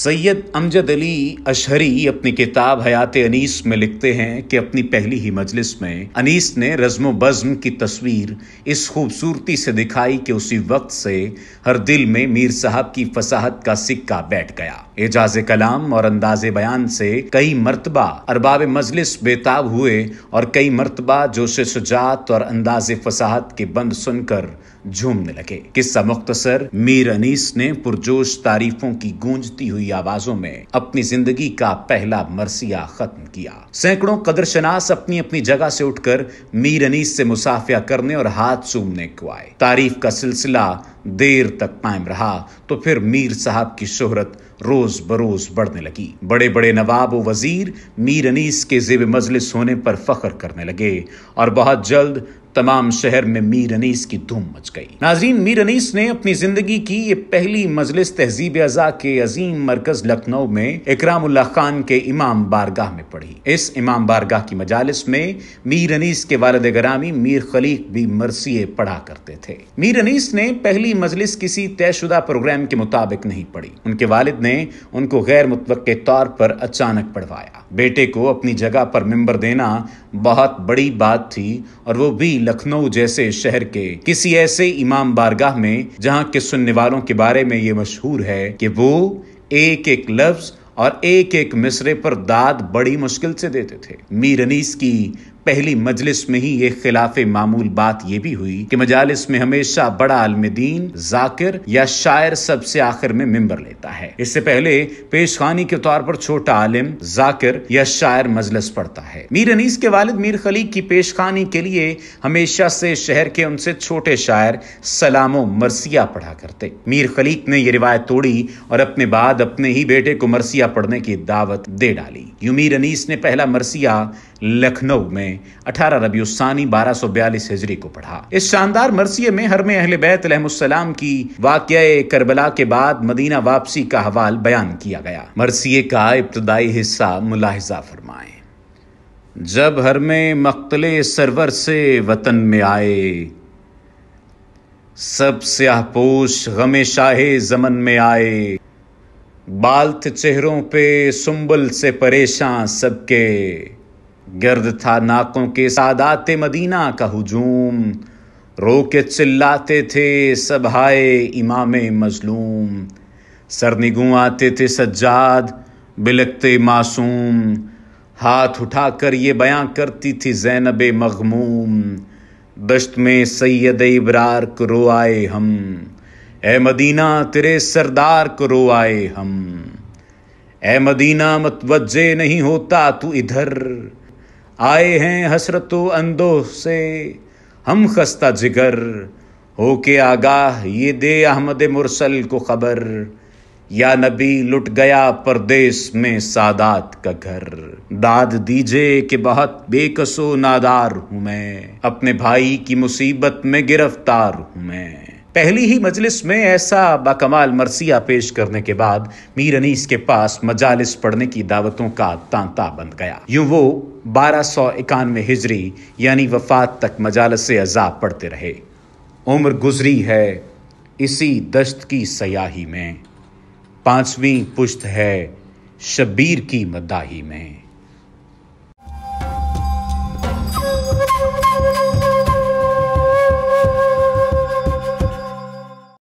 सैयद अमजद अली अशहरी अपनी किताब हयात अनीस में लिखते हैं कि अपनी पहली ही मजलिस में अनीस ने रज्म बज़म की तस्वीर इस खूबसूरती से दिखाई कि उसी वक्त से हर दिल में मीर साहब की फसाहत का सिक्का बैठ गया एजाज कलाम और अंदाज बयान से कई मरतबा अरबाब मजलिस बेताब हुए और कई मरतबा जोश सुजात और अंदाज फसाहत के बंद सुनकर झूमने लगे किस्सा मुख्तसर मीर अनीस ने पुरजोश तारीफों की गूंजती हुई आवाजों में अपनी जिंदगी का पहला मरसिया खत्म किया सैकड़ों कदर शनास अपनी अपनी जगह से उठकर मीर अनीस से मुसाफिया करने और हाथ चूमने को आए तारीफ का सिलसिला देर तक कायम रहा तो फिर मीर साहब की शोहरत रोज बरोज बढ़ने लगी बड़े बड़े नवाब वजीर मीर अनीस के जेब मजलिस होने पर फख्र करने लगे और बहुत जल्द तमाम शहर में मीर अनीस की धूम मच गई नाजीन मीर अनीस ने अपनी जिंदगी की ये पहली मजलिस तहजीब अजा के अजीम मरकज लखनऊ में इकरामुल्ला खान के इमाम बारगाह में पढ़ी इस इमाम बारगाह की मजालिस में मीर अनीस के वालद ग्रामी मीर खलीक भी मरसिए पढ़ा करते थे मीर अनीस ने पहली पूरी मजलिस किसी तयशुदा प्रोग्राम के मुताबिक नहीं पड़ी उनके वालिद ने उनको गैर मुतवक तौर पर अचानक पढ़वाया बेटे को अपनी जगह पर मेंबर देना बहुत बड़ी बात थी और वो भी लखनऊ जैसे शहर के किसी ऐसे इमाम बारगाह में जहाँ के सुनने वालों के बारे में ये मशहूर है कि वो एक एक लफ्ज़ और एक एक मिसरे पर दाद बड़ी मुश्किल से देते थे मीर अनीस की पहली मजलिस में ही ये खिलाफ मामूल बात यह भी हुई कि मजालिस में हमेशा बड़ा आलम दीन जाकिर या शायर सबसे आखिर में मेंबर लेता है इससे पहले पेश खानी के तौर पर छोटा आलिम जाकिर या शायर मजलिस पढ़ता है मीर अनीस के वालिद मीर खलीक की पेश खानी के लिए हमेशा से शहर के उनसे छोटे शायर सलामो मरसिया पढ़ा करते मीर खलीक ने यह रिवायत तोड़ी और अपने बाद अपने ही बेटे को मरसिया पढ़ने की दावत दे डाली यू मीर अनीस ने पहला मरसिया लखनऊ में 18 रबी बारह सौ बयालीस हिजरी को पढ़ा इस शानदार मरसिए में हरम अहल बैत सलाम की वाक्य करबला के बाद मदीना वापसी का हवाल बयान किया गया मरसिए का इब्तदाई हिस्सा मुलाहजा फरमाए जब हरम मकतल सरवर से वतन में आए सब स्याहपोश गमे शाह जमन में आए बाल्थ चेहरों पे सुंबल से परेशान सबके गर्द था नाकों के सादात मदीना का हजूम रो के चिल्लाते थे सब हाय इमाम मजलूम सरनिगू आते थे सज्जाद बिलकते मासूम हाथ उठाकर ये बयां करती थी जैनब मगमूम दश्त में सैयद इबरार को रो आए हम ए मदीना तेरे सरदार को रो आए हम ए मदीना मतवजे नहीं होता तू इधर आए हैं हसरतो अंदोह से हम खस्ता जिगर हो के आगाह ये दे अहमद मुरसल को खबर या नबी लुट गया परदेश में सादात का घर दाद दीजिए कि बहुत बेकसो नादार हूं मैं अपने भाई की मुसीबत में गिरफ्तार हूं मैं पहली ही मजलिस में ऐसा बाकमाल मरसिया पेश करने के बाद मीर अनीस के पास मजालिस पढ़ने की दावतों का तांता बन गया यूं वो बारह सौ इक्यानवे हिजरी यानी वफात तक मजालस अजाब पढ़ते रहे उम्र गुजरी है इसी दश्त की सयाही में पांचवी पुश्त है शबीर की मदाही में